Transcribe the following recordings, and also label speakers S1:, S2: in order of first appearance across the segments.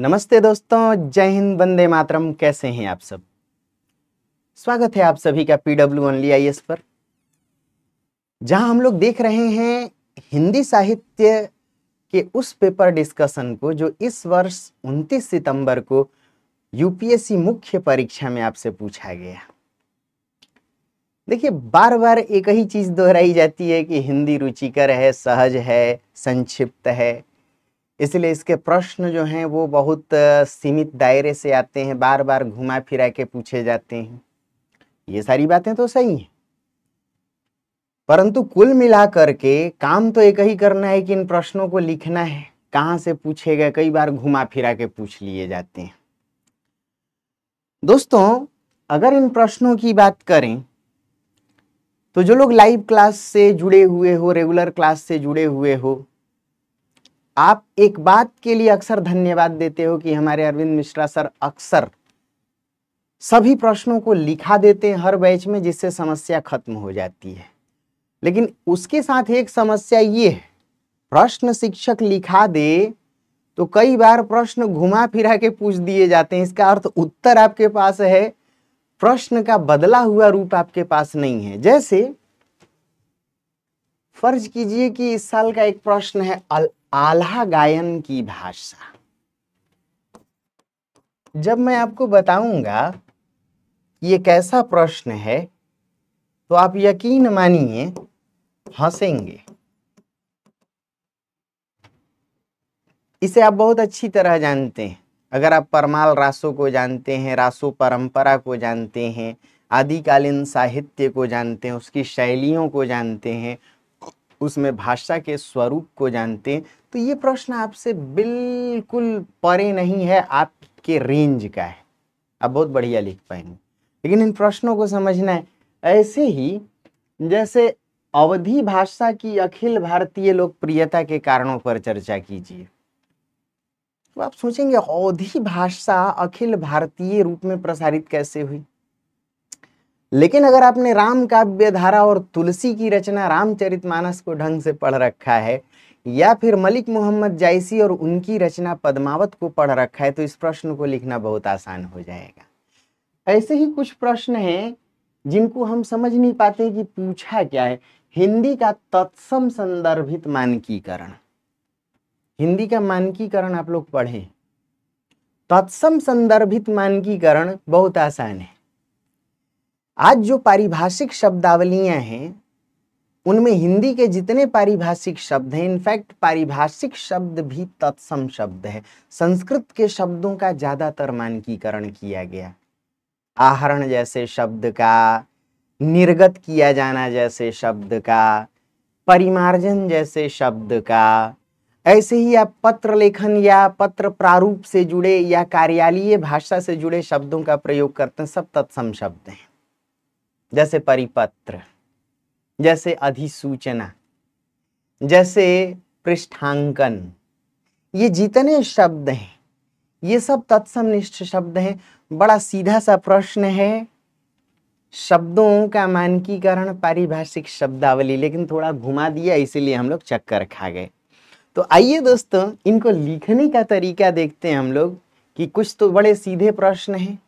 S1: नमस्ते दोस्तों जय हिंद वंदे मातरम कैसे हैं आप सब स्वागत है आप सभी का PW W only I S पर जहां हम लोग देख रहे हैं हिंदी साहित्य के उस पेपर डिस्कशन को जो इस वर्ष 29 सितंबर को यूपीएससी मुख्य परीक्षा में आपसे पूछा गया देखिए बार बार एक ही चीज़ दोहराई जाती है कि हिंदी रुचिकर है सहज है संक्षिप्त है इसलिए इसके प्रश्न जो हैं वो बहुत सीमित दायरे से आते हैं बार बार घुमा फिरा के पूछे जाते हैं ये सारी बातें तो सही हैं परंतु कुल मिला करके काम तो एक ही करना है कि इन प्रश्नों को लिखना है कहाँ से पूछे गए कई बार घुमा फिरा के पूछ लिए जाते हैं दोस्तों अगर इन प्रश्नों की बात करें तो जो लोग लाइव क्लास से जुड़े हुए हो रेगुलर क्लास से जुड़े हुए हो आप एक बात के लिए अक्सर धन्यवाद देते हो कि हमारे अरविंद मिश्रा सर अक्सर सभी प्रश्नों को लिखा देते हैं हर बैच में जिससे समस्या खत्म हो जाती है लेकिन उसके साथ एक समस्या ये है प्रश्न शिक्षक लिखा दे तो कई बार प्रश्न घुमा फिरा के पूछ दिए जाते हैं इसका अर्थ उत्तर आपके पास है प्रश्न का बदला हुआ रूप आपके पास नहीं है जैसे फर्ज कीजिए कि इस साल का एक प्रश्न है आल्हा गायन की भाषा जब मैं आपको बताऊंगा ये कैसा प्रश्न है तो आप यकीन मानिए हंसेंगे इसे आप बहुत अच्छी तरह जानते हैं अगर आप परमाल रासो को जानते हैं रासो परंपरा को जानते हैं आदिकालीन साहित्य को जानते हैं उसकी शैलियों को जानते हैं उसमें भाषा के स्वरूप को जानते हैं तो ये प्रश्न आपसे बिल्कुल परे नहीं है आपके रेंज का है आप बहुत बढ़िया लिख पाएंगे लेकिन इन प्रश्नों को समझना है ऐसे ही जैसे अवधि भाषा की अखिल भारतीय लोकप्रियता के कारणों पर चर्चा कीजिए तो आप सोचेंगे अवधि भाषा अखिल भारतीय रूप में प्रसारित कैसे हुई लेकिन अगर आपने राम काव्य धारा और तुलसी की रचना रामचरितमानस को ढंग से पढ़ रखा है या फिर मलिक मोहम्मद जायसी और उनकी रचना पद्मावत को पढ़ रखा है तो इस प्रश्न को लिखना बहुत आसान हो जाएगा ऐसे ही कुछ प्रश्न हैं जिनको हम समझ नहीं पाते कि पूछा क्या है हिंदी का तत्सम संदर्भित मानकीकरण हिंदी का मानकीकरण आप लोग पढ़ें तत्सम संदर्भित मानकीकरण बहुत आसान है आज जो पारिभाषिक शब्दावलियां हैं उनमें हिंदी के जितने पारिभाषिक शब्द हैं इनफैक्ट पारिभाषिक शब्द भी तत्सम शब्द है संस्कृत के शब्दों का ज़्यादातर मानकीकरण किया गया आहरण जैसे शब्द का निर्गत किया जाना जैसे शब्द का परिमार्जन जैसे शब्द का ऐसे ही आप पत्र लेखन या पत्र प्रारूप से जुड़े या कार्यालय भाषा से जुड़े शब्दों का प्रयोग करते हैं सब तत्सम शब्द हैं जैसे परिपत्र जैसे अधिसूचना जैसे पृष्ठांकन ये जितने शब्द हैं ये सब तत्समनिष्ठ शब्द हैं बड़ा सीधा सा प्रश्न है शब्दों का मानकीकरण पारिभाषिक शब्दावली लेकिन थोड़ा घुमा दिया इसीलिए हम लोग चक्कर खा गए तो आइए दोस्तों इनको लिखने का तरीका देखते हैं हम लोग कि कुछ तो बड़े सीधे प्रश्न हैं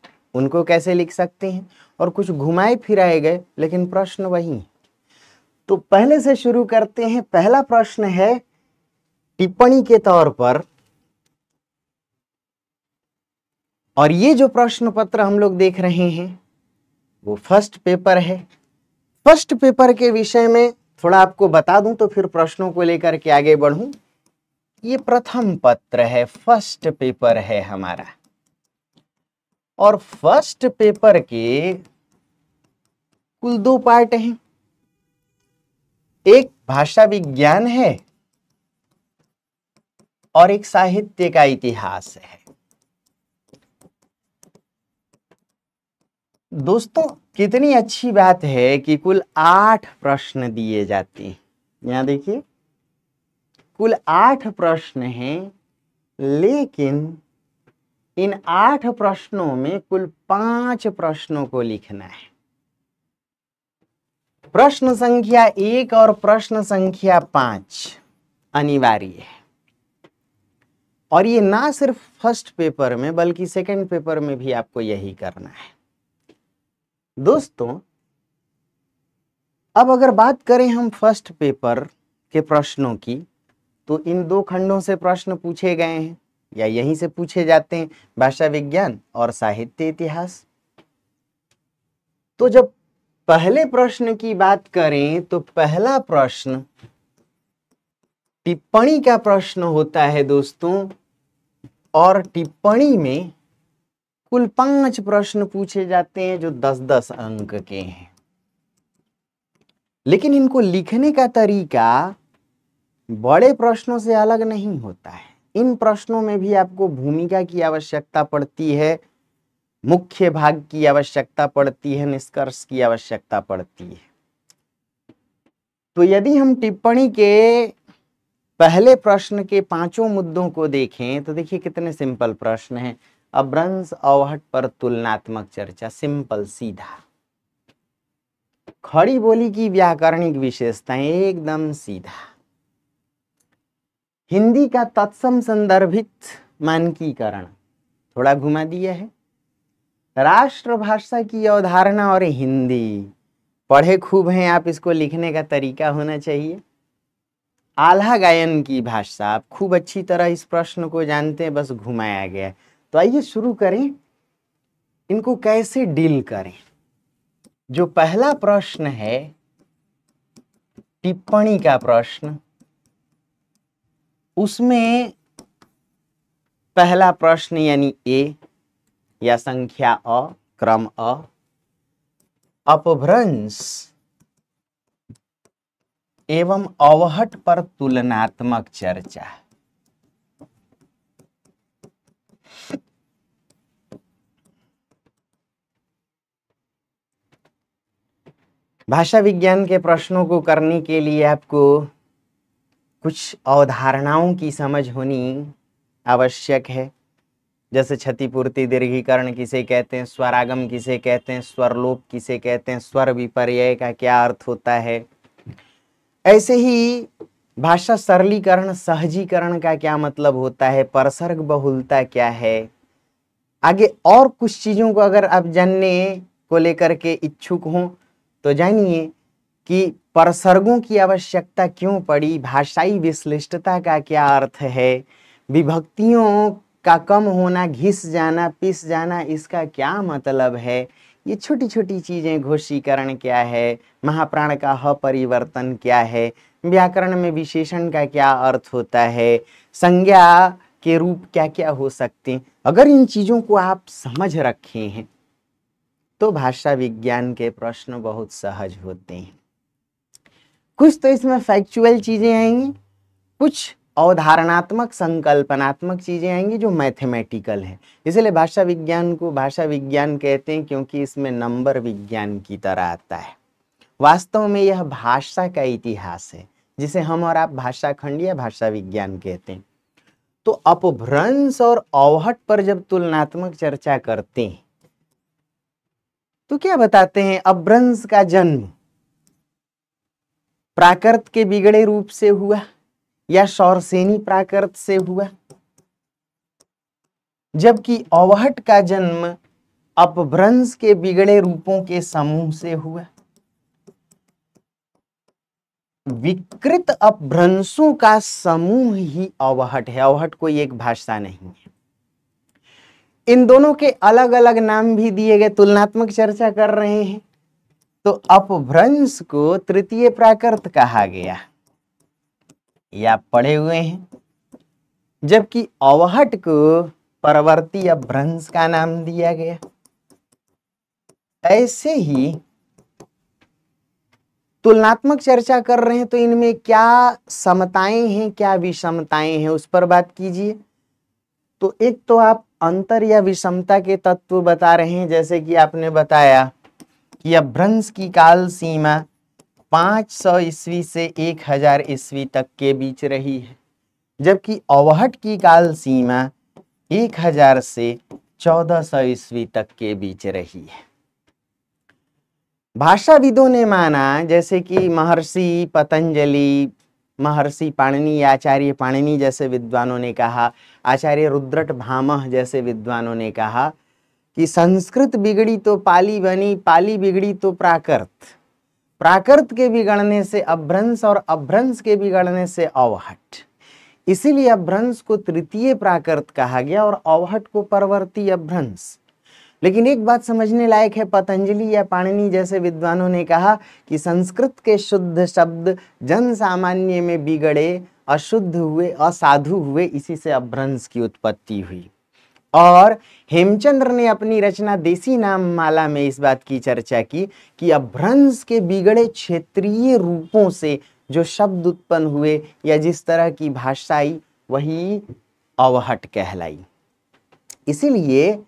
S1: उनको कैसे लिख सकते हैं और कुछ घुमाए फिराए गए लेकिन प्रश्न वही है तो पहले से शुरू करते हैं पहला प्रश्न है टिप्पणी के तौर पर और ये जो प्रश्न पत्र हम लोग देख रहे हैं वो फर्स्ट पेपर है फर्स्ट पेपर के विषय में थोड़ा आपको बता दूं तो फिर प्रश्नों को लेकर के आगे बढ़ूं ये प्रथम पत्र है फर्स्ट पेपर है हमारा और फर्स्ट पेपर के कुल दो पार्ट हैं एक भाषा विज्ञान है और एक साहित्य का इतिहास है दोस्तों कितनी अच्छी बात है कि कुल आठ प्रश्न दिए जाते हैं यहां देखिए कुल आठ प्रश्न हैं लेकिन इन आठ प्रश्नों में कुल पांच प्रश्नों को लिखना है प्रश्न संख्या एक और प्रश्न संख्या पांच अनिवार्य है और ये ना सिर्फ फर्स्ट पेपर में बल्कि सेकंड पेपर में भी आपको यही करना है दोस्तों अब अगर बात करें हम फर्स्ट पेपर के प्रश्नों की तो इन दो खंडों से प्रश्न पूछे गए हैं या यहीं से पूछे जाते हैं भाषा विज्ञान और साहित्य इतिहास तो जब पहले प्रश्न की बात करें तो पहला प्रश्न टिप्पणी का प्रश्न होता है दोस्तों और टिप्पणी में कुल पांच प्रश्न पूछे जाते हैं जो दस दस अंक के हैं लेकिन इनको लिखने का तरीका बड़े प्रश्नों से अलग नहीं होता है इन प्रश्नों में भी आपको भूमिका की आवश्यकता पड़ती है मुख्य भाग की आवश्यकता पड़ती है निष्कर्ष की आवश्यकता पड़ती है तो यदि हम टिप्पणी के पहले प्रश्न के पांचों मुद्दों को देखें तो देखिए कितने सिंपल प्रश्न हैं अभ्रंश अवहट पर तुलनात्मक चर्चा सिंपल सीधा खड़ी बोली की व्याकरणिक विशेषताएं एकदम सीधा हिंदी का तत्सम संदर्भित मानकीकरण थोड़ा घुमा दिया है राष्ट्रभाषा की अवधारणा और हिंदी पढ़े खूब हैं आप इसको लिखने का तरीका होना चाहिए आल्हा गायन की भाषा आप खूब अच्छी तरह इस प्रश्न को जानते हैं बस घुमाया गया तो आइए शुरू करें इनको कैसे डील करें जो पहला प्रश्न है टिप्पणी का प्रश्न उसमें पहला प्रश्न यानी ए या संख्या अ क्रम अ अपभ्रंश एवं अवहट पर तुलनात्मक चर्चा भाषा विज्ञान के प्रश्नों को करने के लिए आपको कुछ अवधारणाओं की समझ होनी आवश्यक है जैसे क्षतिपूर्ति दीर्घीकरण किसे कहते हैं स्वरागम किसे कहते हैं स्वरलोप किसे कहते हैं स्वर विपर्य का क्या अर्थ होता है ऐसे ही भाषा सरलीकरण सहजीकरण का क्या मतलब होता है परसर्ग बहुलता क्या है आगे और कुछ चीज़ों को अगर आप जानने को लेकर के इच्छुक हों तो जानिए कि परसर्गों की आवश्यकता क्यों पड़ी भाषाई विश्लिष्टता का क्या अर्थ है विभक्तियों का कम होना घिस जाना पिस जाना इसका क्या मतलब है ये छोटी छोटी चीज़ें घोषीकरण क्या है महाप्राण का ह परिवर्तन क्या है व्याकरण में विशेषण का क्या अर्थ होता है संज्ञा के रूप क्या क्या हो सकते हैं अगर इन चीज़ों को आप समझ रखे हैं तो भाषा विज्ञान के प्रश्न बहुत सहज होते हैं कुछ तो इसमें फैक्चुअल चीज़ें आएंगी कुछ अवधारणात्मक संकल्पनात्मक चीज़ें आएंगी जो मैथमेटिकल है इसलिए भाषा विज्ञान को भाषा विज्ञान कहते हैं क्योंकि इसमें नंबर विज्ञान की तरह आता है वास्तव में यह भाषा का इतिहास है जिसे हम और आप भाषा खंड या भाषा विज्ञान कहते हैं तो अपभ्रंश और अवहट पर जब तुलनात्मक चर्चा करते हैं तो क्या बताते हैं अपभ्रंश का जन्म प्राकृत के बिगड़े रूप से हुआ या सौरसेनी प्राकृत से हुआ जबकि अवहट का जन्म अपभ्रंश के बिगड़े रूपों के समूह से हुआ विकृत अपभ्रंशों का समूह ही अवहट है अवहट कोई एक भाषा नहीं है इन दोनों के अलग अलग नाम भी दिए गए तुलनात्मक चर्चा कर रहे हैं तो अपभ्रंश को तृतीय प्राकृत कहा गया या पड़े हुए हैं जबकि अवहट को परवर्ती या भ्रंश का नाम दिया गया ऐसे ही तुलनात्मक चर्चा कर रहे हैं तो इनमें क्या समताएं हैं क्या विषमताएं हैं उस पर बात कीजिए तो एक तो आप अंतर या विषमता के तत्व बता रहे हैं जैसे कि आपने बताया कि अभ्रंश की काल सीमा 500 ईस्वी से 1000 ईस्वी तक के बीच रही है जबकि अवहट की काल सीमा 1000 से 1400 ईस्वी तक के बीच रही है भाषाविदों ने माना जैसे कि महर्षि पतंजलि महर्षि पाणनी आचार्य पाणनी जैसे विद्वानों ने कहा आचार्य रुद्रट भामह जैसे विद्वानों ने कहा कि संस्कृत बिगड़ी तो पाली बनी पाली बिगड़ी तो प्राकृत प्राकृत के बिगड़ने से अभ्रंश और अभ्रंश के बिगड़ने से अवहट इसीलिए अभ्रंश को तृतीय प्राकृत कहा गया और अवहट को परवर्ती अभ्रंश लेकिन एक बात समझने लायक है पतंजलि या पाणिनि जैसे विद्वानों ने कहा कि संस्कृत के शुद्ध शब्द जन सामान्य में बिगड़े अशुद्ध हुए असाधु हुए इसी से अभ्रंश की उत्पत्ति हुई और हेमचंद्र ने अपनी रचना देसी नाम माला में इस बात की चर्चा की कि अभ्रंश के बिगड़े क्षेत्रीय रूपों से जो शब्द उत्पन्न हुए या जिस तरह की भाषा आई वही अवहट कहलाई इसीलिए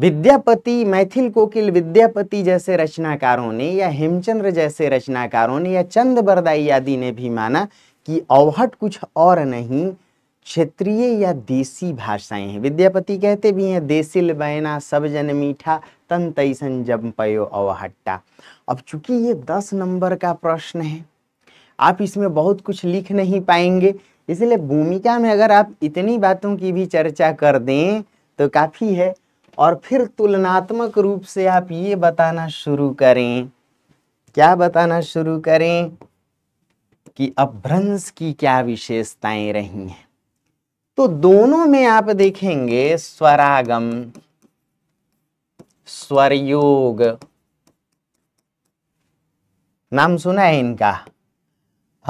S1: विद्यापति मैथिल कोकिल विद्यापति जैसे रचनाकारों ने या हेमचंद्र जैसे रचनाकारों ने या चंद बरदाई आदि ने भी माना कि अवहट कुछ और नहीं क्षेत्रीय या देसी भाषाएं हैं विद्यापति कहते भी हैं देसिल बैना सब जन मीठा तन तैसन जम पयो अवहट्टा अब चूंकि ये दस नंबर का प्रश्न है आप इसमें बहुत कुछ लिख नहीं पाएंगे इसलिए भूमिका में अगर आप इतनी बातों की भी चर्चा कर दें तो काफ़ी है और फिर तुलनात्मक रूप से आप ये बताना शुरू करें क्या बताना शुरू करें कि अपभ्रंश की क्या विशेषताएं रही हैं तो दोनों में आप देखेंगे स्वरागम स्वरयोग नाम सुना है इनका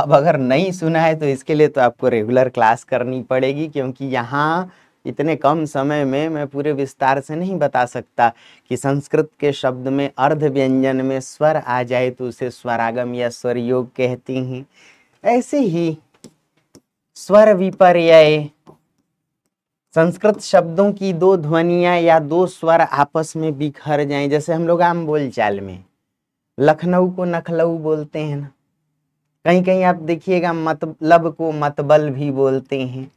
S1: अब अगर नहीं सुना है तो इसके लिए तो आपको रेगुलर क्लास करनी पड़ेगी क्योंकि यहाँ इतने कम समय में मैं पूरे विस्तार से नहीं बता सकता कि संस्कृत के शब्द में अर्ध व्यंजन में स्वर आ जाए तो उसे स्वरागम या स्वरयोग कहती हैं ऐसे ही स्वर विपर्य संस्कृत शब्दों की दो ध्वनिया या दो स्वर आपस में बिखर जाएं जैसे हम लोग आम बोलचाल में लखनऊ को नखलऊ बोलते हैं ना कहीं कहीं आप देखिएगा मतलब को मतबल भी बोलते हैं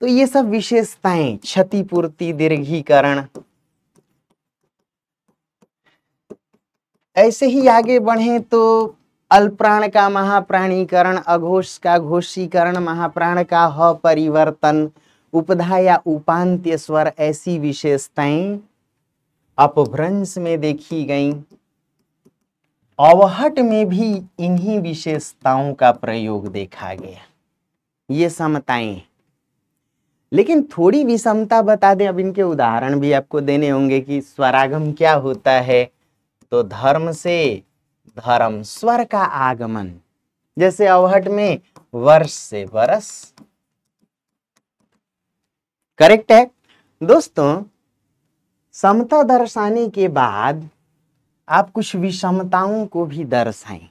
S1: तो ये सब विशेषताएं क्षतिपूर्ति दीर्घीकरण ऐसे ही आगे बढ़े तो अल्प्राण का महाप्राणीकरण अघोष का घोषीकरण महाप्राण का ह परिवर्तन उपधा या उपांत्य स्वर ऐसी विशेषताएं अपभ्रंश में देखी गई अवहट में भी इन्हीं विशेषताओं का प्रयोग देखा गया ये समताएं लेकिन थोड़ी विषमता बता दें अब इनके उदाहरण भी आपको देने होंगे कि स्वरागम क्या होता है तो धर्म से धर्म स्वर का आगमन जैसे अवहट में वर्ष से वर्ष करेक्ट है दोस्तों समता दर्शाने के बाद आप कुछ विषमताओं को भी दर्शाएं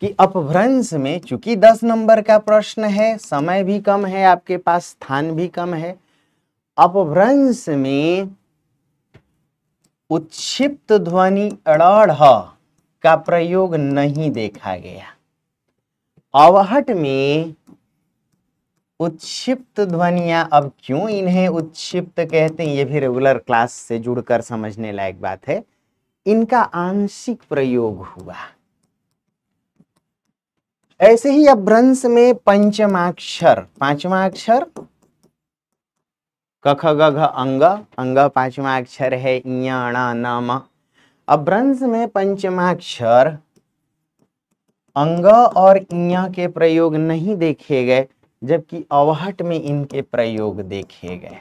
S1: कि अपभ्रंश में चूंकि दस नंबर का प्रश्न है समय भी कम है आपके पास स्थान भी कम है अपभ्रंश में उत्षिप्त ध्वनि अड़ का प्रयोग नहीं देखा गया अवहट में उत्षिप्त ध्वनिया अब क्यों इन्हें उत्षिप्त कहते हैं ये भी रेगुलर क्लास से जुड़कर समझने लायक बात है इनका आंशिक प्रयोग हुआ ऐसे ही अभ्रंश में पंचमाक्षर पांचवा अक्षर कख गघ अंग अंग पांचवा अक्षर है इणा नम अभ्रंश में पंचमाक्षर अंग और इ के प्रयोग नहीं देखे गए जबकि अवहट में इनके प्रयोग देखे गए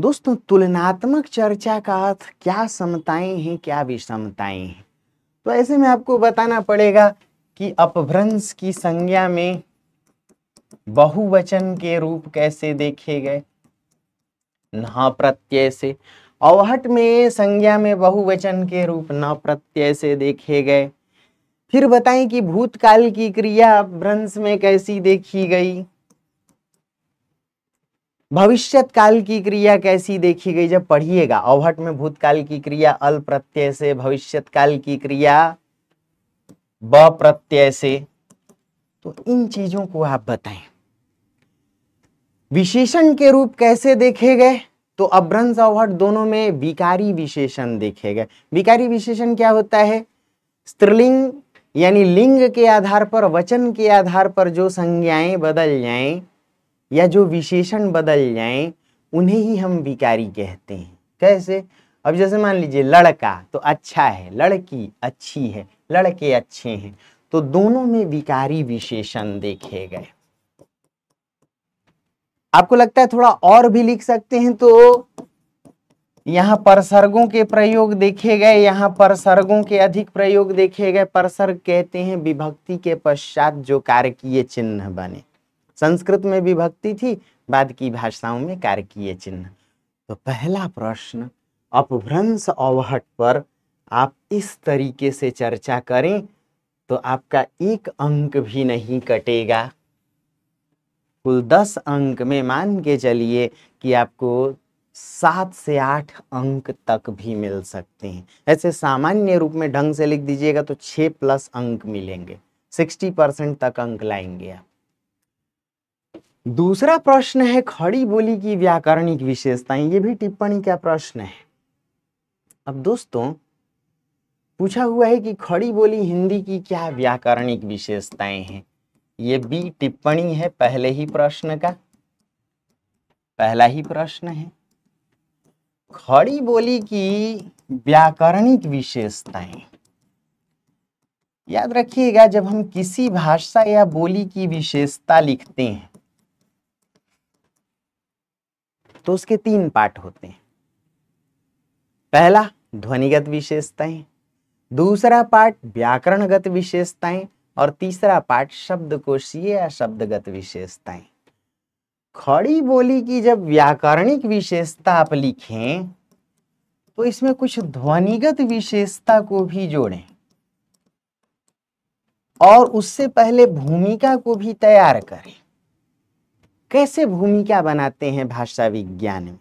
S1: दोस्तों तुलनात्मक चर्चा का अर्थ क्या समताएं हैं क्या विषमताएं हैं तो ऐसे में आपको बताना पड़ेगा कि अपभ्रंश की संज्ञा में बहुवचन के रूप कैसे देखे गए न प्रत्यय से अवहट में संज्ञा में बहुवचन के रूप न प्रत्यय से देखे गए फिर बताएं कि भूतकाल की क्रिया भ्रंश में कैसी देखी गई भविष्यत काल की क्रिया कैसी देखी गई जब पढ़िएगा अवहट में भूतकाल की क्रिया अल प्रत्यय से भविष्यत काल की क्रिया ब प्रत्यय से तो इन चीजों को आप बताएं विशेषण के रूप कैसे देखे गए तो अभ्रंश अवहट दोनों में विकारी विशेषण देखे गए विकारी विशेषण क्या होता है स्त्रीलिंग यानी लिंग के आधार पर वचन के आधार पर जो संज्ञाएं बदल जाएं या जो विशेषण बदल जाएं उन्हें ही हम विकारी कहते हैं कैसे अब जैसे मान लीजिए लड़का तो अच्छा है लड़की अच्छी है लड़के अच्छे हैं तो दोनों में विकारी विशेषण देखे गए आपको लगता है थोड़ा और भी लिख सकते हैं तो यहाँ परसर्गों के प्रयोग देखे गए यहाँ परसर्गों के अधिक प्रयोग देखे गए परसर्ग कहते हैं विभक्ति के पश्चात जो कारकीय चिन्ह बने संस्कृत में विभक्ति थी बाद की भाषाओं में कारकीय चिन्ह तो पहला प्रश्न अपभ्रंश अवहट पर आप इस तरीके से चर्चा करें तो आपका एक अंक भी नहीं कटेगा कुल दस अंक में मान के चलिए कि आपको सात से आठ अंक तक भी मिल सकते हैं ऐसे सामान्य रूप में ढंग से लिख दीजिएगा तो छ प्लस अंक मिलेंगे सिक्सटी परसेंट तक अंक लाएंगे आप दूसरा प्रश्न है खड़ी बोली की व्याकरणिक विशेषताएं ये भी टिप्पणी का प्रश्न है अब दोस्तों पूछा हुआ है कि खड़ी बोली हिंदी की क्या व्याकरणिक विशेषताएं हैं ये भी टिप्पणी है पहले ही प्रश्न का पहला ही प्रश्न है खड़ी बोली की व्याकरणिक विशेषताएं याद रखिएगा जब हम किसी भाषा या बोली की विशेषता लिखते हैं तो उसके तीन पार्ट होते हैं पहला ध्वनिगत विशेषताएं दूसरा पार्ट व्याकरणगत विशेषताएं और तीसरा पार्ट शब्दकोशीय या शब्दगत विशेषताएं खड़ी बोली की जब व्याकरणिक विशेषता आप लिखें तो इसमें कुछ ध्वनिगत विशेषता को भी जोड़ें और उससे पहले भूमिका को भी तैयार करें कैसे भूमिका बनाते हैं भाषा विज्ञान में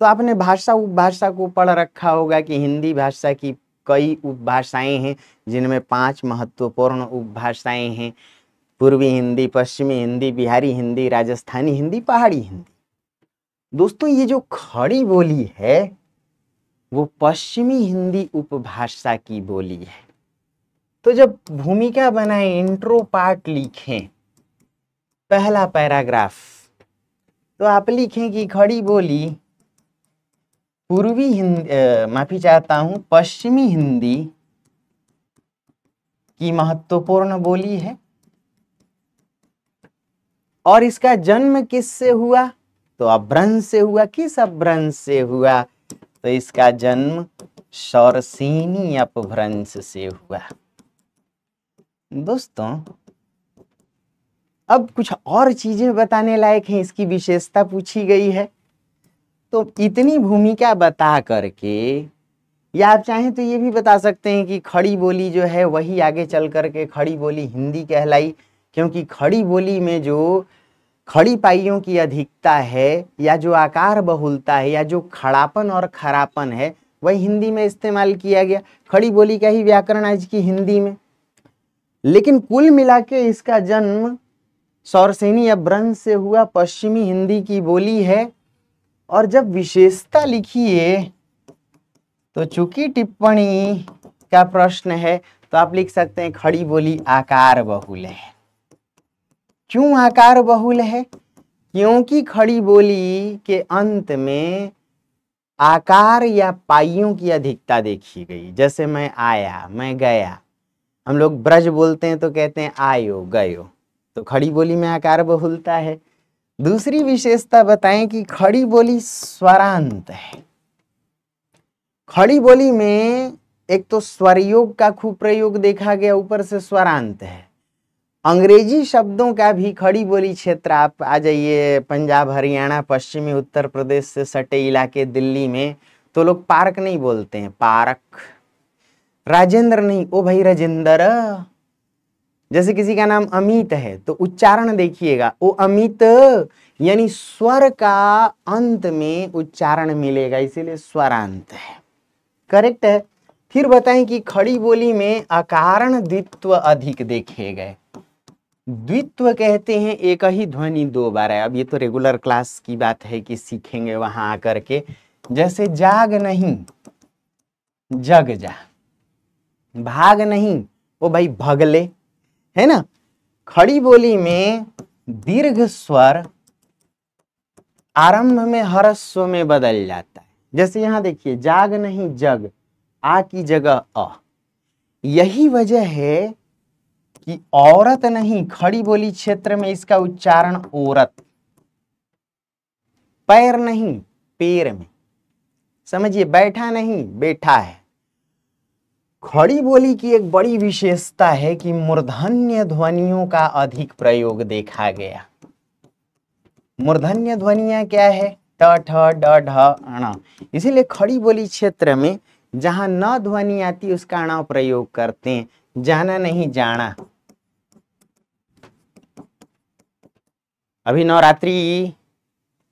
S1: तो आपने भाषा उपभाषा को पढ़ रखा होगा कि हिंदी भाषा की कई उपभाषाएं हैं जिनमें पांच महत्वपूर्ण उपभाषाएं हैं पूर्वी हिंदी पश्चिमी हिंदी बिहारी हिंदी राजस्थानी हिंदी पहाड़ी हिंदी दोस्तों ये जो खड़ी बोली है वो पश्चिमी हिंदी उपभाषा की बोली है तो जब भूमिका बनाए इंट्रो पार्ट लिखें पहला पैराग्राफ तो आप लिखें कि खड़ी बोली पूर्वी हिंदी माफी चाहता हूं पश्चिमी हिंदी की महत्वपूर्ण बोली है और इसका जन्म किससे हुआ तो अभ्रंश से हुआ किस अभ्रंश से हुआ तो इसका जन्म शौरसीनी अपभ्रंश से हुआ दोस्तों अब कुछ और चीजें बताने लायक हैं इसकी विशेषता पूछी गई है तो इतनी भूमिका बता करके या आप चाहें तो ये भी बता सकते हैं कि खड़ी बोली जो है वही आगे चल करके खड़ी बोली हिंदी कहलाई क्योंकि खड़ी बोली में जो खड़ी पाइयों की अधिकता है या जो आकार बहुलता है या जो खड़ापन और खरापन है वही हिंदी में इस्तेमाल किया गया खड़ी बोली का ही व्याकरण आज की हिंदी में लेकिन कुल मिला के इसका जन्म सौरसेनी अभ्रंश से हुआ पश्चिमी हिंदी की बोली है और जब विशेषता लिखिए तो चूंकि टिप्पणी का प्रश्न है तो आप लिख सकते हैं खड़ी बोली आकार बहुल है क्यों आकार बहुल है क्योंकि खड़ी बोली के अंत में आकार या पाइयों की अधिकता देखी गई जैसे मैं आया मैं गया हम लोग ब्रज बोलते हैं तो कहते हैं आयो गयो तो खड़ी बोली में आकार बहुलता है दूसरी विशेषता बताएं कि खड़ी बोली स्वरांत है खड़ी बोली में एक तो स्वरयोग का खूब प्रयोग देखा गया ऊपर से स्वरांत है अंग्रेजी शब्दों का भी खड़ी बोली क्षेत्र आप आ जाइए पंजाब हरियाणा पश्चिमी उत्तर प्रदेश से सटे इलाके दिल्ली में तो लोग पार्क नहीं बोलते हैं पार्क राजेंद्र नहीं ओ भाई राजेंद्र जैसे किसी का नाम अमित है तो उच्चारण देखिएगा ओ अमित यानी स्वर का अंत में उच्चारण मिलेगा इसीलिए स्वरांत है करेक्ट है फिर बताएं कि खड़ी बोली में अकारण द्वित्व अधिक देखे गए द्वित्व कहते हैं एक ही ध्वनि दो बार है अब ये तो रेगुलर क्लास की बात है कि सीखेंगे वहां आकर के जैसे जाग नहीं जग जा भाग नहीं वो भाई भगले है ना खड़ी बोली में दीर्घ स्वर आरंभ में हरस्व में बदल जाता है जैसे यहां देखिए जाग नहीं जग आ की जगह अ यही वजह है कि औरत नहीं खड़ी बोली क्षेत्र में इसका उच्चारण औरत पैर नहीं पैर में समझिए बैठा नहीं बैठा है खड़ी बोली की एक बड़ी विशेषता है कि मूर्धन्य ध्वनियों का अधिक प्रयोग देखा गया मूर्धन्य ध्वनिया क्या है ट ठ ड ढ इसीलिए खड़ी बोली क्षेत्र में जहां न ध्वनि आती उसका अण प्रयोग करते हैं जाना नहीं जाना अभी नवरात्रि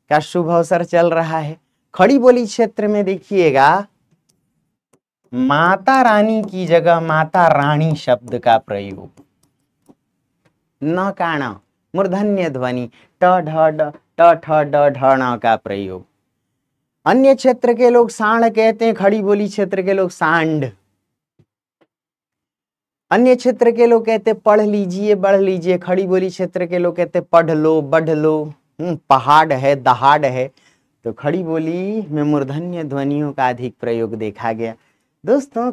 S1: का शुभ अवसर चल रहा है खड़ी बोली क्षेत्र में देखिएगा माता रानी की जगह माता रानी शब्द का प्रयोग न काण मूर्धन्य ध्वनि ट ढ ट ठ ढ का प्रयोग अन्य क्षेत्र के लोग सांड कहते हैं खड़ी बोली क्षेत्र के लोग सांड अन्य क्षेत्र के लोग कहते पढ़ लीजिए बढ़ लीजिए खड़ी बोली क्षेत्र के लोग कहते पढ़ लो बढ़ लो हम्म, पहाड़ है दहाड़ है तो खड़ी बोली में मूर्धन्य ध्वनियों का अधिक प्रयोग देखा गया दोस्तों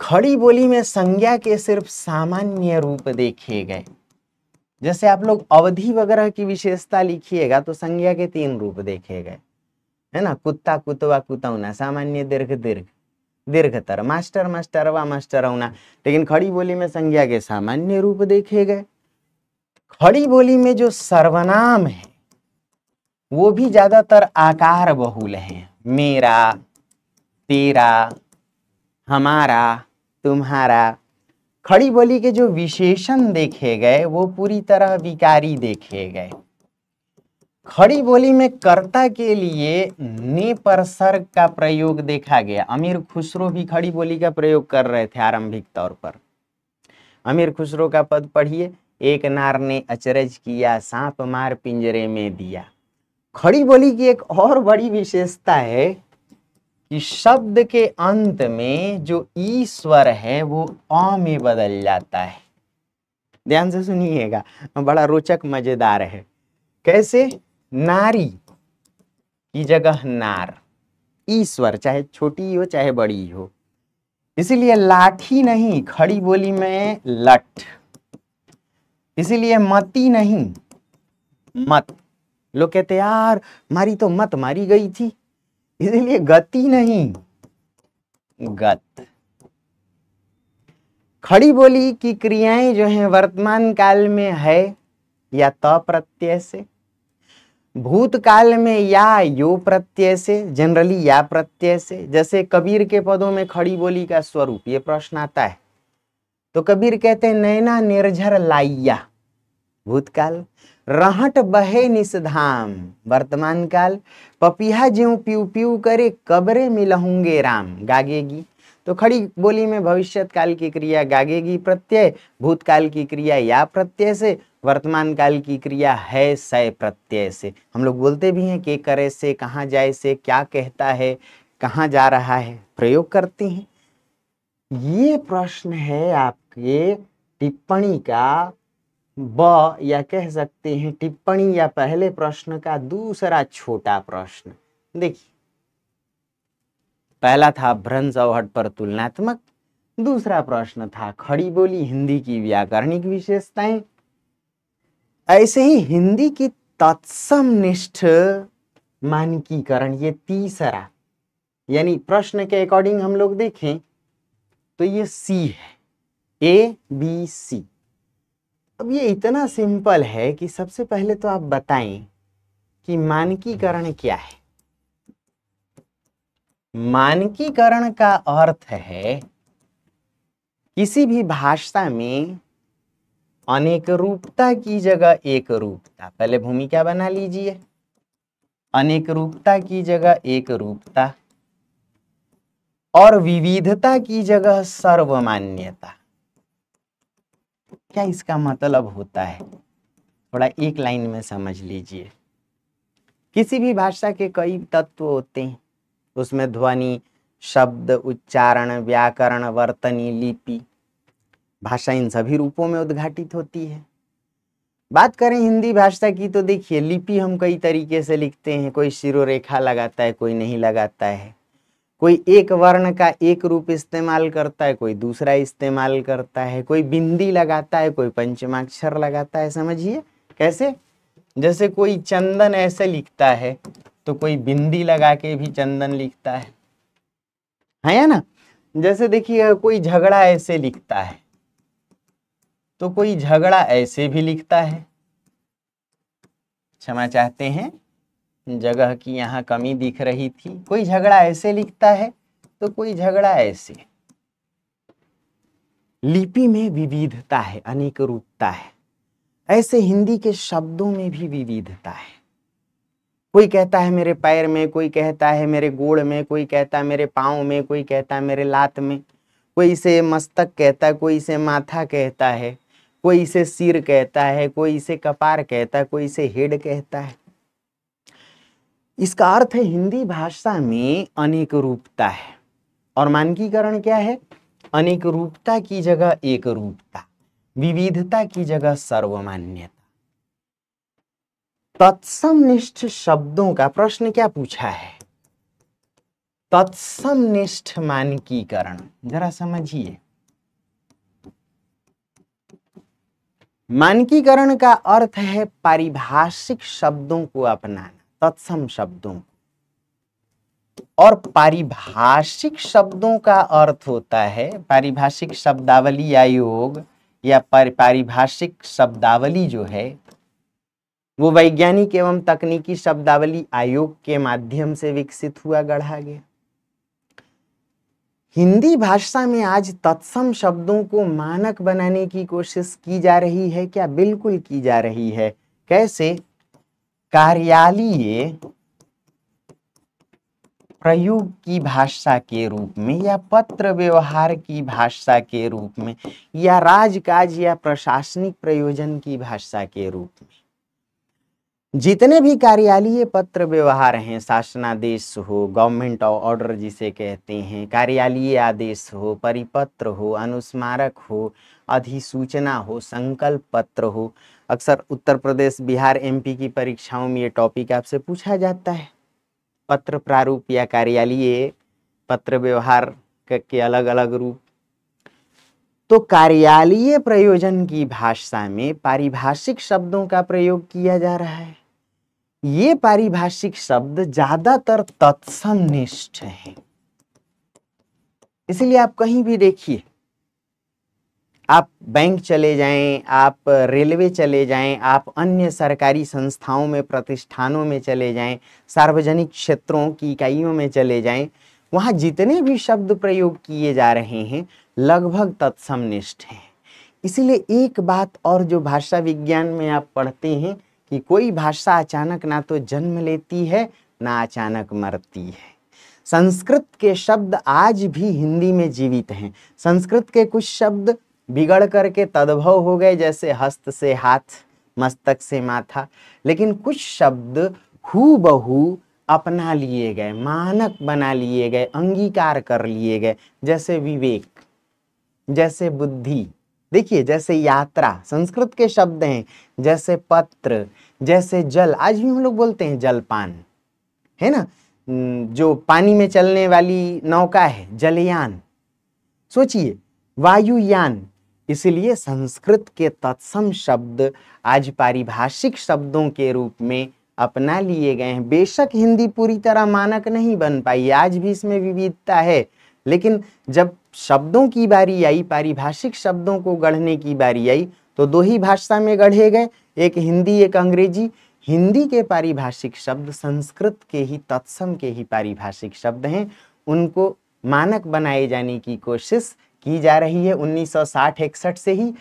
S1: खड़ी बोली में संज्ञा के सिर्फ सामान्य रूप देखे गए जैसे आप लोग अवधि वगैरह की विशेषता लिखिएगा तो संज्ञा के तीन रूप देखे गए है ना कुत्ता कुतवा कुतौना सामान्य दीर्घ दीर्घ दीर्घतर मास्टर मास्टर व मास्टर होना लेकिन खड़ी बोली में संज्ञा के सामान्य रूप देखे गए खड़ी बोली में जो सर्वनाम है वो भी ज्यादातर आकार बहुल है मेरा तेरा हमारा तुम्हारा खड़ी बोली के जो विशेषण देखे गए वो पूरी तरह विकारी देखे गए खड़ी बोली में कर्ता के लिए ने पर सर का प्रयोग देखा गया अमीर खुसरो भी खड़ी बोली का प्रयोग कर रहे थे आरंभिक तौर पर अमीर खुसरो का पद पढ़िए एक नार ने अचरज किया सांप मार पिंजरे में दिया खड़ी बोली की एक और बड़ी विशेषता है कि शब्द के अंत में जो ईश्वर है वो अ में बदल जाता है ध्यान से सुनिएगा बड़ा रोचक मजेदार है कैसे नारी की जगह नार ईश्वर चाहे छोटी हो चाहे बड़ी हो इसीलिए लाठी नहीं खड़ी बोली में लठ इसीलिए मती नहीं मत लोग कहते यार मारी तो मत मारी गई थी इसीलिए गति नहीं गत खड़ी बोली की क्रियाएं जो हैं वर्तमान काल में है या त प्रत्यय से भूतकाल में या यो प्रत्यय से जनरली या प्रत्यय से जैसे कबीर के पदों में खड़ी बोली का स्वरूप ये प्रश्न आता है तो कबीर कहते हैं नैना निर्झर लाइया भूतकाल रहट बहे निषधाम वर्तमान काल पपिया ज्यो पीऊ पीऊ करे कबरे मिलहूंगे राम गागेगी तो खड़ी बोली में भविष्यत काल की क्रिया गागेगी प्रत्यय भूतकाल की क्रिया या प्रत्यय से वर्तमान काल की क्रिया है सय प्रत्यय से हम लोग बोलते भी हैं के करे से कहाँ जाए से क्या कहता है कहाँ जा रहा है प्रयोग करते हैं ये प्रश्न है आपके टिप्पणी का ब या कह सकते हैं टिप्पणी या पहले प्रश्न का दूसरा छोटा प्रश्न देखिए पहला था भ्रंश अवहट पर तुलनात्मक दूसरा प्रश्न था खड़ी बोली हिंदी की व्याकरणिक विशेषताएं ऐसे ही हिंदी की तत्सम निष्ठ मानकीकरण ये तीसरा यानी प्रश्न के अकॉर्डिंग हम लोग देखें तो ये सी है ए बी सी अब ये इतना सिंपल है कि सबसे पहले तो आप बताएं कि मानकीकरण क्या है मानकीकरण का अर्थ है किसी भी भाषा में अनेक रूपता की जगह एक रूपता पहले भूमिका बना लीजिए अनेक रूपता की जगह एक रूपता और विविधता की जगह सर्वमान्यता क्या इसका मतलब होता है थोड़ा एक लाइन में समझ लीजिए किसी भी भाषा के कई तत्व होते हैं उसमें ध्वनि शब्द उच्चारण व्याकरण वर्तनी लिपि भाषा इन सभी रूपों में उद्घाटित होती है बात करें हिंदी भाषा की तो देखिए लिपि हम कई तरीके से लिखते हैं कोई शिरोरेखा लगाता है कोई नहीं लगाता है कोई एक वर्ण का एक रूप इस्तेमाल करता है कोई दूसरा इस्तेमाल करता है कोई बिंदी लगाता है कोई पंचमाक्षर लगाता है समझिए कैसे जैसे कोई चंदन ऐसे लिखता है तो कोई बिंदी लगा के भी चंदन लिखता है है ना जैसे देखिए कोई झगड़ा ऐसे लिखता है तो कोई झगड़ा ऐसे भी लिखता है क्षमा चाहते हैं जगह की यहाँ कमी दिख रही थी कोई झगड़ा ऐसे लिखता है तो कोई झगड़ा ऐसे लिपि में विविधता है अनेक रूपता है ऐसे हिंदी के शब्दों में भी विविधता है कोई कहता है मेरे पैर में कोई कहता है मेरे गोड़ में कोई कहता है मेरे पाँव में कोई कहता है मेरे लात में कोई इसे मस्तक कहता है कोई इसे माथा कहता है कोई इसे सिर कहता है कोई इसे कपार कहता है कोई इसे हेड कहता है इसका अर्थ है हिंदी भाषा में अनेक रूपता है और मानकीकरण क्या है अनेक रूपता की जगह एक रूपता विविधता की जगह सर्वमान्यता तत्समनिष्ठ शब्दों का प्रश्न क्या पूछा है तत्समनिष्ठ मानकीकरण जरा समझिए मानकीकरण का अर्थ है पारिभाषिक शब्दों को अपनाना तत्सम शब्दों और पारिभाषिक शब्दों का अर्थ होता है पारिभाषिक शब्दावली आयोग या पारिभाषिक शब्दावली जो है वो वैज्ञानिक एवं तकनीकी शब्दावली आयोग के माध्यम से विकसित हुआ गढ़ा गया हिंदी भाषा में आज तत्सम शब्दों को मानक बनाने की कोशिश की जा रही है क्या बिल्कुल की जा रही है कैसे कार्यालय प्रयोग की भाषा के रूप में या पत्र व्यवहार की भाषा के रूप में या राजकाज या प्रशासनिक प्रयोजन की भाषा के रूप में जितने भी कार्यालय पत्र व्यवहार हैं शासनादेश हो गवर्नमेंट ऑर्डर जिसे कहते हैं कार्यालय आदेश हो परिपत्र हो अनुस्मारक हो अधिसूचना हो संकल्प पत्र हो अक्सर उत्तर प्रदेश बिहार एमपी की परीक्षाओं में ये टॉपिक आपसे पूछा जाता है पत्र प्रारूप या कार्यालय पत्र व्यवहार के अलग अलग रूप तो कार्यालय प्रयोजन की भाषा में पारिभाषिक शब्दों का प्रयोग किया जा रहा है ये पारिभाषिक शब्द ज्यादातर तत्समनिष्ठ हैं इसलिए आप कहीं भी देखिए आप बैंक चले जाएं, आप रेलवे चले जाएं, आप अन्य सरकारी संस्थाओं में प्रतिष्ठानों में चले जाएं, सार्वजनिक क्षेत्रों की इकाइयों में चले जाएं, वहां जितने भी शब्द प्रयोग किए जा रहे हैं लगभग तत्समनिष्ठ हैं इसीलिए एक बात और जो भाषा विज्ञान में आप पढ़ते हैं कि कोई भाषा अचानक ना तो जन्म लेती है ना अचानक मरती है संस्कृत के शब्द आज भी हिंदी में जीवित हैं संस्कृत के कुछ शब्द बिगड़ करके तद्भव हो गए जैसे हस्त से हाथ मस्तक से माथा लेकिन कुछ शब्द हु बहू अपना लिए गए मानक बना लिए गए अंगीकार कर लिए गए जैसे विवेक जैसे बुद्धि देखिए जैसे यात्रा संस्कृत के शब्द हैं जैसे पत्र जैसे जल आज भी हम लोग बोलते हैं जलपान है ना जो पानी में चलने वाली नौका है जलयान सोचिए वायुयान इसलिए संस्कृत के तत्सम शब्द आज पारिभाषिक शब्दों के रूप में अपना लिए गए हैं बेशक हिंदी पूरी तरह मानक नहीं बन पाई आज भी इसमें विविधता है लेकिन जब शब्दों की बारी आई पारिभाषिक शब्दों को गढ़ने की बारी आई तो दो ही भाषा में गढ़े गए एक हिंदी एक अंग्रेजी हिंदी के पारिभाषिक शब्द संस्कृत के ही तत्सम के ही पारिभाषिक शब्द हैं उनको मानक बनाए जाने की कोशिश की जा रही है 1960 इकसठ से ही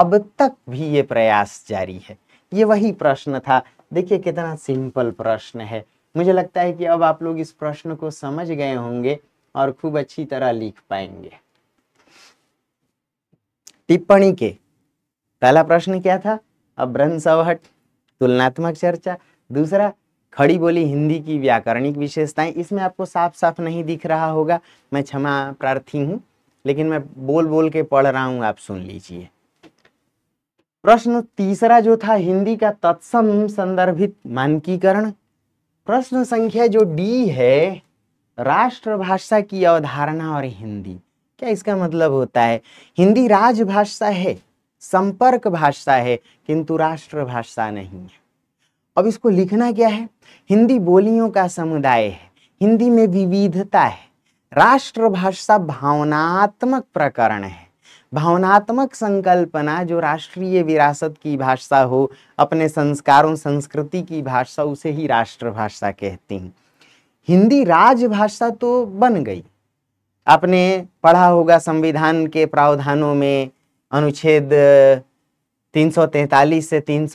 S1: अब तक भी ये प्रयास जारी है ये वही प्रश्न था देखिए कितना सिंपल प्रश्न है मुझे लगता है कि अब आप लोग इस प्रश्न को समझ गए होंगे और खूब अच्छी तरह लिख पाएंगे टिप्पणी के पहला प्रश्न क्या था अभ्रंसवहट तुलनात्मक चर्चा दूसरा खड़ी बोली हिंदी की व्याकरणिक विशेषताएं इसमें आपको साफ साफ नहीं दिख रहा होगा मैं क्षमा प्रार्थी हूँ लेकिन मैं बोल बोल के पढ़ रहा हूँ आप सुन लीजिए प्रश्न तीसरा जो था हिंदी का तत्सम संदर्भित मानकीकरण प्रश्न संख्या जो डी है राष्ट्रभाषा की अवधारणा और हिंदी क्या इसका मतलब होता है हिंदी राजभाषा है संपर्क भाषा है किंतु राष्ट्रभाषा नहीं है अब इसको लिखना क्या है हिंदी बोलियों का समुदाय है हिंदी में विविधता है राष्ट्रभाषा भावनात्मक प्रकरण है भावनात्मक संकल्पना जो राष्ट्रीय विरासत की भाषा हो अपने संस्कारों संस्कृति की भाषा उसे ही राष्ट्रभाषा कहते हैं हिंदी राजभाषा तो बन गई आपने पढ़ा होगा संविधान के प्रावधानों में अनुच्छेद 343 से तीन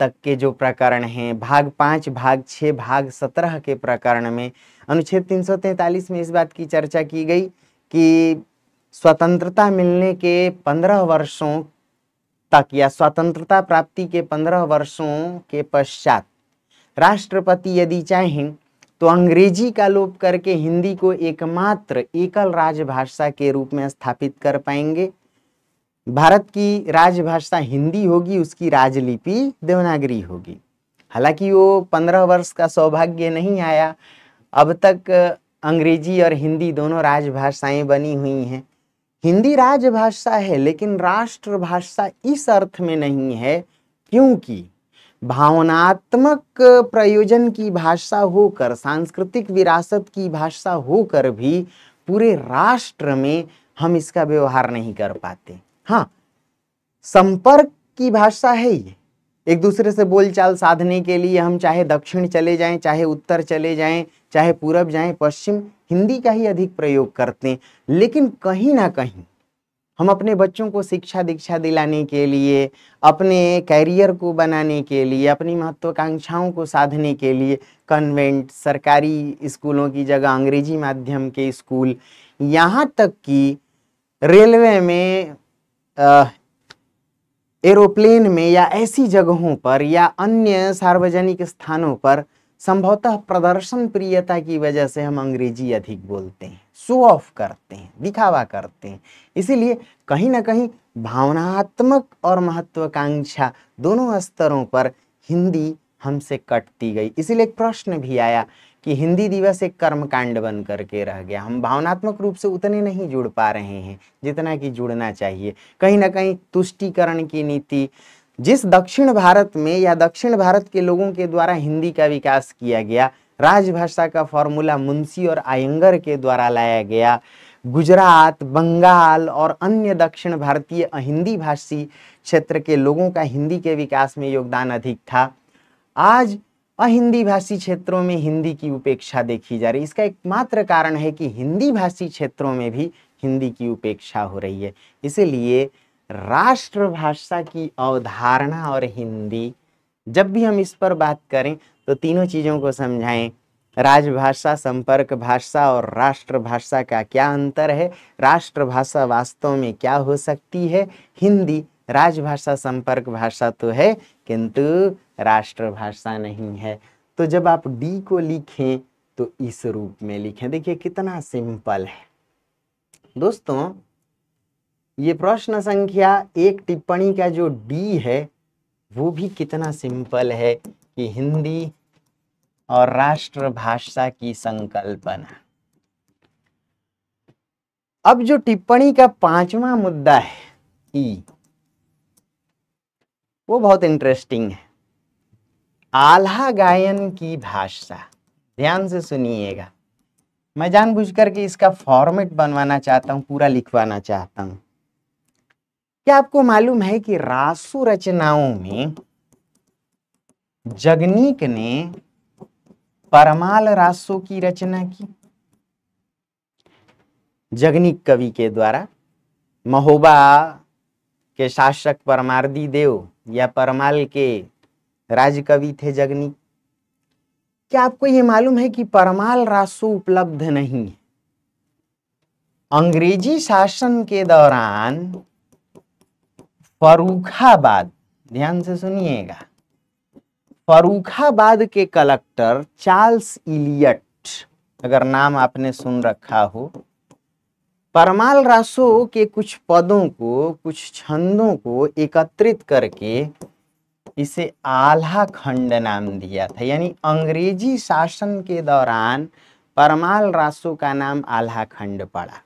S1: तक के जो प्रकरण हैं भाग पाँच भाग छः भाग सत्रह के प्रकरण में अनुच्छेद 343 में इस बात की चर्चा की गई कि स्वतंत्रता मिलने के पंद्रह वर्षों तक या स्वतंत्रता प्राप्ति के पंद्रह वर्षों के पश्चात राष्ट्रपति यदि चाहें तो अंग्रेजी का लोप करके हिंदी को एकमात्र एकल राजभाषा के रूप में स्थापित कर पाएंगे भारत की राजभाषा हिंदी होगी उसकी राजलिपि देवनागरी होगी हालांकि वो पंद्रह वर्ष का सौभाग्य नहीं आया अब तक अंग्रेजी और हिंदी दोनों राजभाषाएं बनी हुई हैं हिंदी राजभाषा है लेकिन राष्ट्रभाषा इस अर्थ में नहीं है क्योंकि भावनात्मक प्रयोजन की भाषा होकर सांस्कृतिक विरासत की भाषा होकर भी पूरे राष्ट्र में हम इसका व्यवहार नहीं कर पाते हाँ संपर्क की भाषा है ये एक दूसरे से बोलचाल साधने के लिए हम चाहे दक्षिण चले जाएं चाहे उत्तर चले जाएं चाहे पूरब जाएं पश्चिम हिंदी का ही अधिक प्रयोग करते हैं लेकिन कहीं ना कहीं हम अपने बच्चों को शिक्षा दीक्षा दिलाने के लिए अपने कैरियर को बनाने के लिए अपनी महत्वाकांक्षाओं को साधने के लिए कन्वेंट सरकारी स्कूलों की जगह अंग्रेजी माध्यम के स्कूल यहाँ तक कि रेलवे में एरोप्लेन में या ऐसी जगहों पर या अन्य सार्वजनिक स्थानों पर संभवतः प्रदर्शन प्रियता की वजह से हम अंग्रेजी अधिक बोलते हैं शो ऑफ करते हैं दिखावा करते हैं इसीलिए कहीं ना कहीं भावनात्मक और महत्वाकांक्षा दोनों स्तरों पर हिंदी हमसे कटती गई इसीलिए एक प्रश्न भी आया कि हिंदी दिवस एक कर्मकांड बन करके रह गया हम भावनात्मक रूप से उतने नहीं जुड़ पा रहे हैं जितना कि जुड़ना चाहिए कहीं ना कहीं तुष्टिकरण की नीति जिस दक्षिण भारत में या दक्षिण भारत के लोगों के द्वारा हिंदी का विकास किया गया राजभाषा का फॉर्मूला मुंशी और आयंगर के द्वारा लाया गया गुजरात बंगाल और अन्य दक्षिण भारतीय हिंदी भाषी क्षेत्र के लोगों का हिंदी के विकास में योगदान अधिक था आज अहिंदी भाषी क्षेत्रों में हिंदी की उपेक्षा देखी जा रही है इसका एकमात्र कारण है कि हिंदी भाषी क्षेत्रों में भी हिंदी की उपेक्षा हो रही है इसलिए राष्ट्रभाषा की अवधारणा और हिंदी जब भी हम इस पर बात करें तो तीनों चीज़ों को समझाएं राजभाषा संपर्क भाषा और राष्ट्रभाषा का क्या अंतर है राष्ट्रभाषा वास्तव में क्या हो सकती है हिंदी राजभाषा संपर्क भाषा तो है किंतु राष्ट्रभाषा नहीं है तो जब आप डी को लिखें तो इस रूप में लिखें देखिए कितना सिंपल है दोस्तों ये प्रश्न संख्या एक टिप्पणी का जो डी है वो भी कितना सिंपल है कि हिंदी और राष्ट्रभाषा की संकल्पना अब जो टिप्पणी का पांचवा मुद्दा है ई वो बहुत इंटरेस्टिंग है आल्हा गायन की भाषा ध्यान से सुनिएगा मैं जानबूझ करके इसका फॉर्मेट बनवाना चाहता हूँ पूरा लिखवाना चाहता हूँ क्या आपको मालूम है कि रासु रचनाओं में जगनीक ने परमाल रासो की रचना की जगनीक कवि के द्वारा महोबा के शासक परमार्दी देव या परमाल के राज कवि थे जगनी क्या आपको यह मालूम है कि परमाल रासो उपलब्ध नहीं है अंग्रेजी शासन के दौरान फरुखाबाद ध्यान से सुनिएगा फरुखाबाद के कलेक्टर चार्ल्स इलियट अगर नाम आपने सुन रखा हो परमाल रासो के कुछ पदों को कुछ छंदों को एकत्रित करके इसे आल्हा खंड नाम दिया था यानी अंग्रेजी शासन के दौरान परमाल रासो का नाम आल्हा खंड पड़ा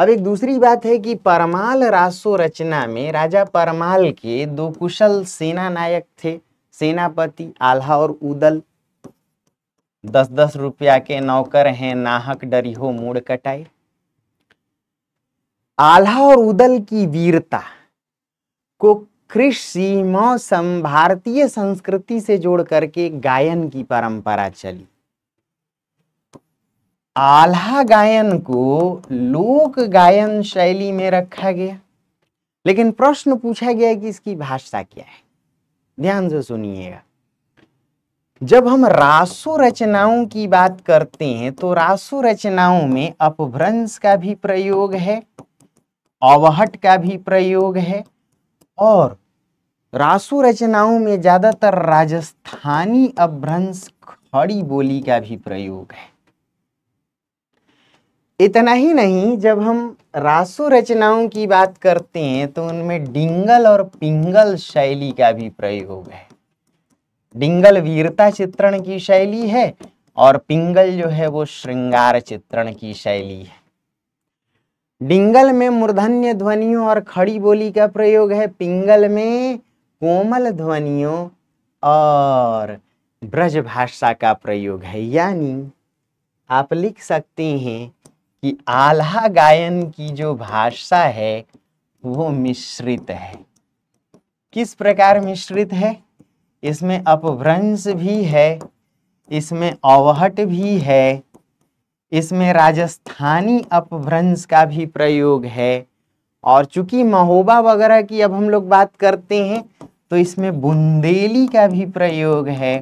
S1: अब एक दूसरी बात है कि परमाल रासो रचना में राजा परमाल के दो कुशल सेना नायक थे सेनापति आल्हा और उदल दस दस रुपया के नौकर हैं नाहक डरी हो मूड़ कटाई आल्हा और उदल की वीरता को कृषि मौसम भारतीय संस्कृति से जोड़ करके गायन की परंपरा चली आल्हा गायन को लोक गायन शैली में रखा गया लेकिन प्रश्न पूछा गया कि इसकी भाषा क्या है ध्यान से सुनिएगा जब हम रासो रचनाओं की बात करते हैं तो रासो रचनाओं में अपभ्रंश का भी प्रयोग है अवहट का भी प्रयोग है और रासो रचनाओं में ज़्यादातर राजस्थानी अपभ्रंश खड़ी बोली का भी प्रयोग है इतना ही नहीं जब हम रासो रचनाओं की बात करते हैं तो उनमें डिंगल और पिंगल शैली का भी प्रयोग है डिंगल वीरता चित्रण की शैली है और पिंगल जो है वो श्रृंगार चित्रण की शैली है डिंगल में मूर्धन्य ध्वनियों और खड़ी बोली का प्रयोग है पिंगल में कोमल ध्वनियों और ब्रज भाषा का प्रयोग है यानी आप लिख सकते हैं कि आल्हा गायन की जो भाषा है वो मिश्रित है किस प्रकार मिश्रित है इसमें अपभ्रंश भी है इसमें अवहट भी है इसमें राजस्थानी अपभ्रंश का भी प्रयोग है और चूंकि महोबा वगैरह की अब हम लोग बात करते हैं तो इसमें बुंदेली का भी प्रयोग है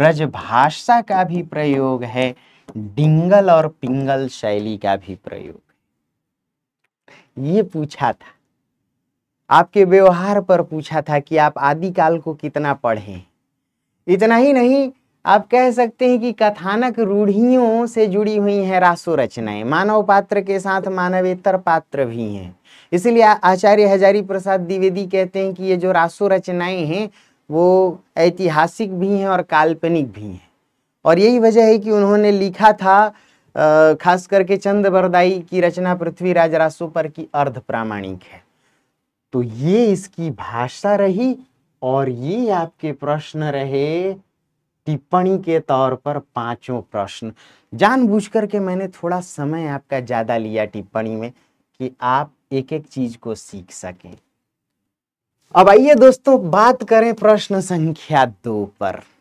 S1: ब्रज भाषा का भी प्रयोग है डिंगल और पिंगल शैली का भी प्रयोग ये पूछा था आपके व्यवहार पर पूछा था कि आप आदिकाल को कितना पढ़े इतना ही नहीं आप कह सकते हैं कि कथानक रूढ़ियों से जुड़ी हुई हैं रासो रचनाएं मानव पात्र के साथ मानवेतर पात्र भी हैं इसलिए आचार्य हजारी प्रसाद द्विवेदी कहते हैं कि ये जो रासो रचनाएं हैं वो ऐतिहासिक भी हैं और काल्पनिक भी हैं और यही वजह है कि उन्होंने लिखा था खास करके चंद बरदाई की रचना पृथ्वीराज रासो पर की अर्ध प्रामाणिक है तो ये इसकी भाषा रही और ये आपके प्रश्न रहे टिप्पणी के तौर पर पांचों प्रश्न जानबूझकर के मैंने थोड़ा समय आपका ज्यादा लिया टिप्पणी में कि आप एक एक चीज को सीख सकें अब आइए दोस्तों बात करें प्रश्न संख्या दो पर